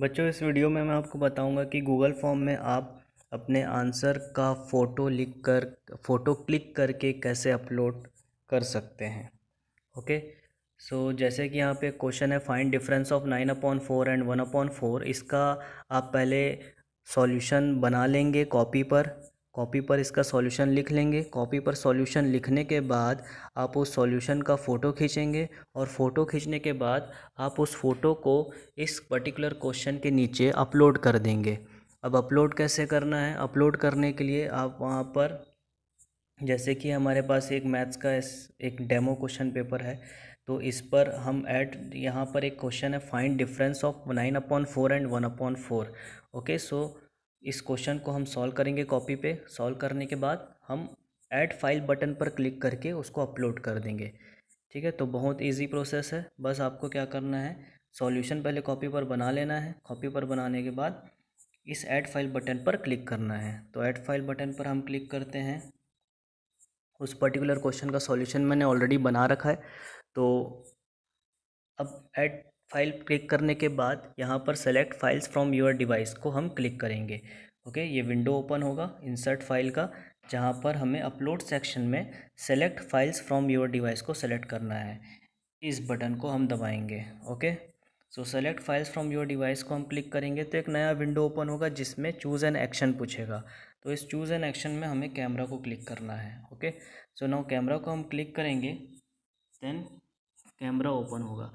बच्चों इस वीडियो में मैं आपको बताऊंगा कि गूगल फॉर्म में आप अपने आंसर का फ़ोटो लिख कर फ़ोटो क्लिक करके कैसे अपलोड कर सकते हैं ओके सो so, जैसे कि यहाँ पे क्वेश्चन है find difference of nine upon four and one upon four इसका आप पहले सॉल्यूशन बना लेंगे कॉपी पर कॉपी पर इसका सॉल्यूशन लिख लेंगे कॉपी पर सॉल्यूशन लिखने के बाद आप उस सॉल्यूशन का फ़ोटो खींचेंगे और फ़ोटो खींचने के बाद आप उस फ़ोटो को इस पर्टिकुलर क्वेश्चन के नीचे अपलोड कर देंगे अब अपलोड कैसे करना है अपलोड करने के लिए आप वहाँ पर जैसे कि हमारे पास एक मैथ्स का एक डेमो क्वेश्चन पेपर है तो इस पर हम ऐड यहाँ पर एक क्वेश्चन है find difference of nine upon four and one upon four okay so इस क्वेश्चन को हम सॉल्व करेंगे कॉपी पे सॉल्व करने के बाद हम ऐड फाइल बटन पर क्लिक करके उसको अपलोड कर देंगे ठीक है तो बहुत इजी प्रोसेस है बस आपको क्या करना है सॉल्यूशन पहले कॉपी पर बना लेना है कॉपी पर बनाने के बाद इस ऐड फाइल बटन पर क्लिक करना है तो ऐड फाइल बटन पर हम क्लिक करते हैं उस पर्टिकुलर क्वेश्चन का सॉल्यूशन मैंने ऑलरेडी बना रखा है तो अब ऐड फाइल क्लिक करने के बाद यहाँ पर select files from your device को हम क्लिक करेंगे ओके ये विंडो ओपन होगा इंसर्ट फाइल का जहाँ पर हमें अपलोड सेक्शन में select files from your device को सेलेक्ट करना है इस बटन को हम दबाएंगे okay so select files from your device को हम क्लिक करेंगे तो एक नया विंडो ओपन होगा जिसमें चूज़ एन एक्शन पूछेगा तो इस चूज़ एन एक्शन में हमें कैमरा को क्लिक करना है ओके सो नाउ कैमरा को हम क्लिक करेंगे देन कैमरा ओपन होगा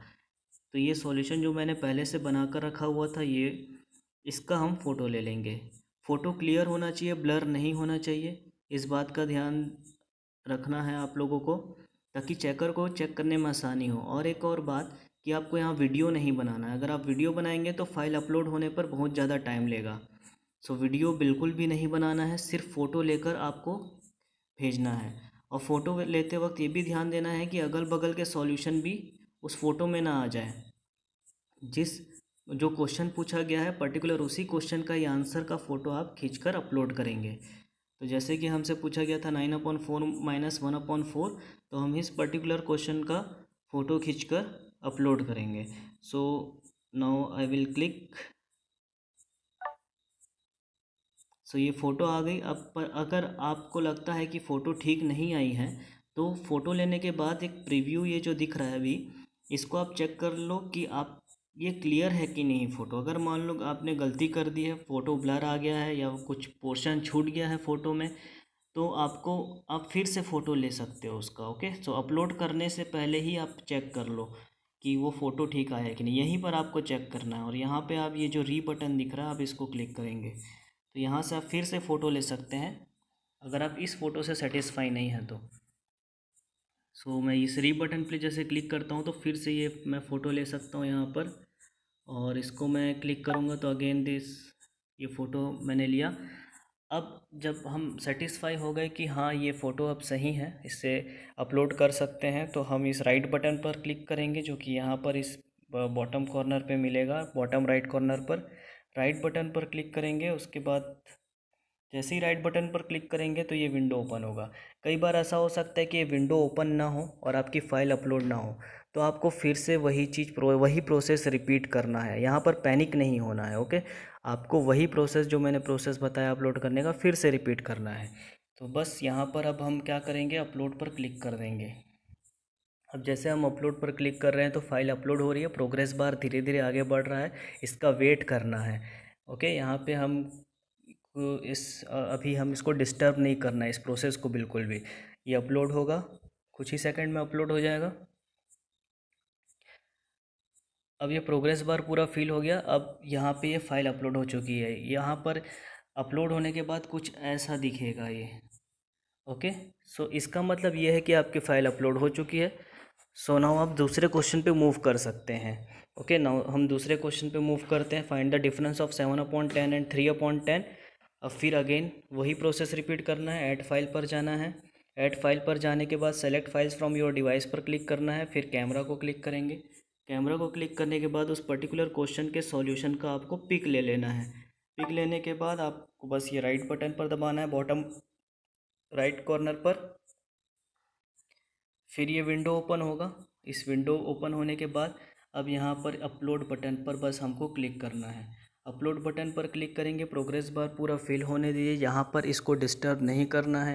तो ये सॉल्यूशन जो मैंने पहले से बना कर रखा हुआ था ये इसका हम फ़ोटो ले लेंगे फ़ोटो क्लियर होना चाहिए ब्लर नहीं होना चाहिए इस बात का ध्यान रखना है आप लोगों को ताकि चेकर को चेक करने में आसानी हो और एक और बात कि आपको यहाँ वीडियो नहीं बनाना है अगर आप वीडियो बनाएंगे तो फाइल अपलोड होने पर बहुत ज़्यादा टाइम लेगा सो वीडियो बिल्कुल भी नहीं बनाना है सिर्फ फ़ोटो लेकर आपको भेजना है और फ़ोटो लेते वक्त ये भी ध्यान देना है कि अगल बगल के सॉल्यूशन भी उस फ़ोटो में ना आ जाए जिस जो क्वेश्चन पूछा गया है पर्टिकुलर उसी क्वेश्चन का ये आंसर का फ़ोटो आप खींच कर अपलोड करेंगे तो जैसे कि हमसे पूछा गया था nine upon four minus one upon four तो हम इस पर्टिकुलर क्वेश्चन का फ़ोटो खींच कर अपलोड करेंगे so now I will click so ये फ़ोटो आ गई अब पर अगर आपको लगता है कि फ़ोटो ठीक नहीं आई है तो फ़ोटो लेने के बाद एक प्रीव्यू ये जो दिख रहा है अभी इसको आप चेक कर लो कि आप ये क्लियर है कि नहीं फ़ोटो अगर मान लो आपने गलती कर दी है फ़ोटो ब्लर आ गया है या कुछ पोर्शन छूट गया है फ़ोटो में तो आपको आप फिर से फ़ोटो ले सकते हो उसका ओके सो अपलोड करने से पहले ही आप चेक कर लो कि वो फ़ोटो ठीक आया कि नहीं यहीं पर आपको चेक करना है और यहाँ पे आप ये जो री बटन दिख रहा है आप इसको क्लिक करेंगे तो यहाँ से आप फिर से फ़ोटो ले सकते हैं अगर आप इस फ़ोटो से सेटिस्फाई नहीं हैं तो सो so, मैं इस री बटन पे जैसे क्लिक करता हूँ तो फिर से ये मैं फ़ोटो ले सकता हूँ यहाँ पर और इसको मैं क्लिक करूँगा तो अगेन दिस ये फ़ोटो मैंने लिया अब जब हम सेटिस्फाई हो गए कि हाँ ये फ़ोटो अब सही है इससे अपलोड कर सकते हैं तो हम इस राइट बटन पर क्लिक करेंगे जो कि यहाँ पर इस बॉटम कॉर्नर पे मिलेगा बॉटम राइट कॉर्नर पर राइट बटन पर क्लिक करेंगे उसके बाद जैसे ही राइट बटन पर क्लिक करेंगे तो ये विंडो ओपन होगा कई बार ऐसा हो सकता है कि ये विंडो ओपन ना हो और आपकी फ़ाइल अपलोड ना हो तो आपको फिर से वही चीज़ प्रो वही प्रोसेस रिपीट करना है यहाँ पर पैनिक नहीं होना है ओके आपको वही प्रोसेस जो मैंने प्रोसेस बताया अपलोड करने का फिर से रिपीट करना है तो बस यहाँ पर अब हम क्या करेंगे अपलोड पर क्लिक कर देंगे अब जैसे हम अपलोड पर क्लिक कर रहे हैं तो फाइल अपलोड हो रही है प्रोग्रेस बार धीरे धीरे आगे बढ़ रहा है इसका वेट करना है ओके यहाँ पे हम इस अभी हम इसको डिस्टर्ब नहीं करना है इस प्रोसेस को बिल्कुल भी ये अपलोड होगा कुछ ही सेकंड में अपलोड हो जाएगा अब ये प्रोग्रेस बार पूरा फिल हो गया अब यहाँ पे ये फाइल अपलोड हो चुकी है यहाँ पर अपलोड होने के बाद कुछ ऐसा दिखेगा ये ओके सो इसका मतलब ये है कि आपकी फ़ाइल अपलोड हो चुकी है सो नाउ आप दूसरे क्वेश्चन पे मूव कर सकते हैं ओके नाउ हम दूसरे क्वेश्चन पे मूव करते हैं find the difference of seven upon ten and three upon ten अब फिर अगेन वही प्रोसेस रिपीट करना है ऐड फाइल पर जाना है ऐड फाइल पर जाने के बाद select files from your device पर क्लिक करना है फिर कैमरा को क्लिक करेंगे कैमरा को क्लिक करने के बाद उस पर्टिकुलर क्वेश्चन के सॉल्यूशन का आपको पिक ले लेना है पिक लेने के बाद आपको बस ये राइट बटन पर दबाना है बॉटम राइट कॉर्नर पर फिर ये विंडो ओपन होगा इस विंडो ओपन होने के बाद अब यहाँ पर अपलोड बटन पर बस हमको क्लिक करना है अपलोड बटन पर क्लिक करेंगे प्रोग्रेस बार पूरा फिल होने दीजिए यहाँ पर इसको डिस्टर्ब नहीं करना है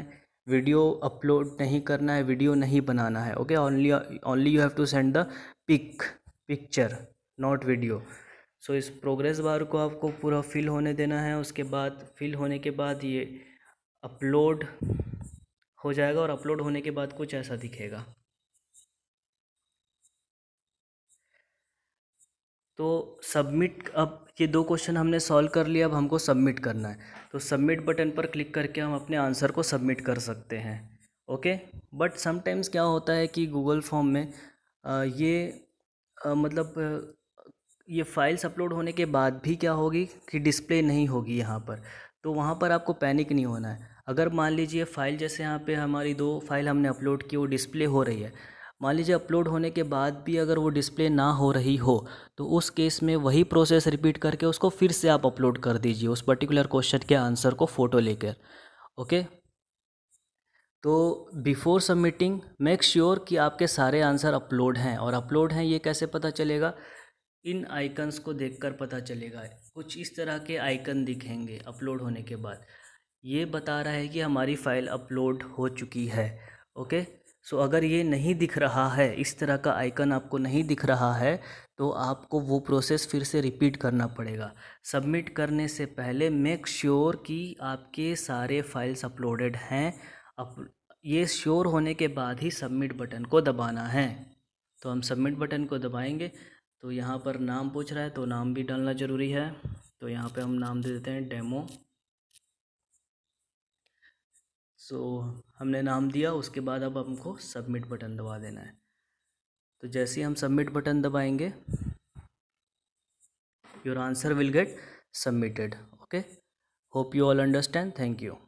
वीडियो अपलोड नहीं करना है वीडियो नहीं बनाना है okay only only you have to send the pic picture not video so इस प्रोग्रेस बार को आपको पूरा फिल होने देना है उसके बाद फिल होने के बाद ये अपलोड हो जाएगा और अपलोड होने के बाद कुछ ऐसा दिखेगा तो सबमिट अब ये दो क्वेश्चन हमने सॉल्व कर लिया अब हमको सबमिट करना है तो सबमिट बटन पर क्लिक करके हम अपने आंसर को सबमिट कर सकते हैं ओके बट समटाइम्स क्या होता है कि गूगल फॉर्म में आ, ये आ, मतलब ये फाइल्स अपलोड होने के बाद भी क्या होगी कि डिस्प्ले नहीं होगी यहाँ पर तो वहाँ पर आपको पैनिक नहीं होना है अगर मान लीजिए फ़ाइल जैसे यहाँ पे हमारी दो फाइल हमने अपलोड की वो डिस्प्ले हो रही है मान लीजिए अपलोड होने के बाद भी अगर वो डिस्प्ले ना हो रही हो तो उस केस में वही प्रोसेस रिपीट करके उसको फिर से आप अपलोड कर दीजिए उस पर्टिकुलर क्वेश्चन के आंसर को फ़ोटो लेकर ओके तो बिफोर सबमिटिंग मेक श्योर कि आपके सारे आंसर अपलोड हैं और अपलोड हैं ये कैसे पता चलेगा इन आइकन्स को देखकर पता चलेगा कुछ इस तरह के आइकन दिखेंगे अपलोड होने के बाद ये बता रहा है कि हमारी फ़ाइल अपलोड हो चुकी है ओके सो so, अगर ये नहीं दिख रहा है इस तरह का आइकन आपको नहीं दिख रहा है तो आपको वो प्रोसेस फिर से रिपीट करना पड़ेगा सबमिट करने से पहले मेक श्योर sure कि आपके सारे फाइल्स अपलोडेड हैं अप ये श्योर होने के बाद ही सबमिट बटन को दबाना है तो हम सबमिट बटन को दबाएंगे तो यहाँ पर नाम पूछ रहा है तो नाम भी डालना ज़रूरी है तो यहाँ पे हम नाम दे देते हैं डेमो सो हमने नाम दिया उसके बाद अब हमको सबमिट बटन दबा देना है तो जैसे ही हम सबमिट बटन दबाएंगे your answer will get submitted okay hope you all understand thank you